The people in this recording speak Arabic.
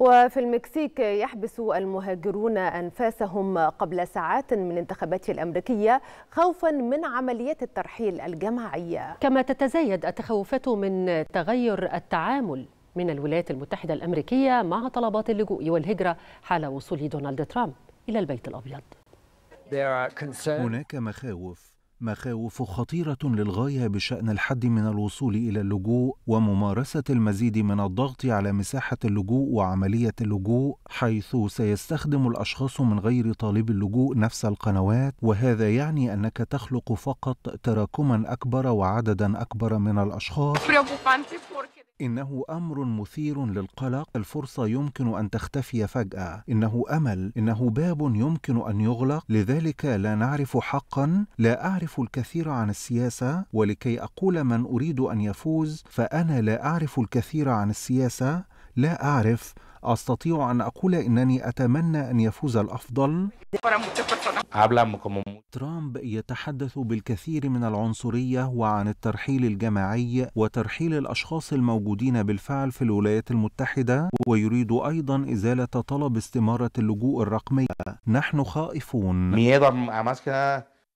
وفي المكسيك يحبس المهاجرون أنفاسهم قبل ساعات من الانتخابات الأمريكية خوفا من عملية الترحيل الجماعية كما تتزايد التخوفات من تغير التعامل من الولايات المتحدة الأمريكية مع طلبات اللجوء والهجرة حال وصول دونالد ترامب إلى البيت الأبيض هناك مخاوف مخاوف خطيرة للغاية بشأن الحد من الوصول إلى اللجوء وممارسة المزيد من الضغط على مساحة اللجوء وعملية اللجوء حيث سيستخدم الأشخاص من غير طالب اللجوء نفس القنوات وهذا يعني أنك تخلق فقط تراكما أكبر وعددا أكبر من الأشخاص إنه أمر مثير للقلق الفرصة يمكن أن تختفي فجأة إنه أمل إنه باب يمكن أن يغلق لذلك لا نعرف حقا لا أعرف أعرف الكثير عن السياسة ولكي أقول من أريد أن يفوز فأنا لا أعرف الكثير عن السياسة لا أعرف أستطيع أن أقول إنني أتمنى أن يفوز الأفضل ترامب يتحدث بالكثير من العنصرية وعن الترحيل الجماعي وترحيل الأشخاص الموجودين بالفعل في الولايات المتحدة ويريد أيضا إزالة طلب استمارة اللجوء الرقمية نحن خائفون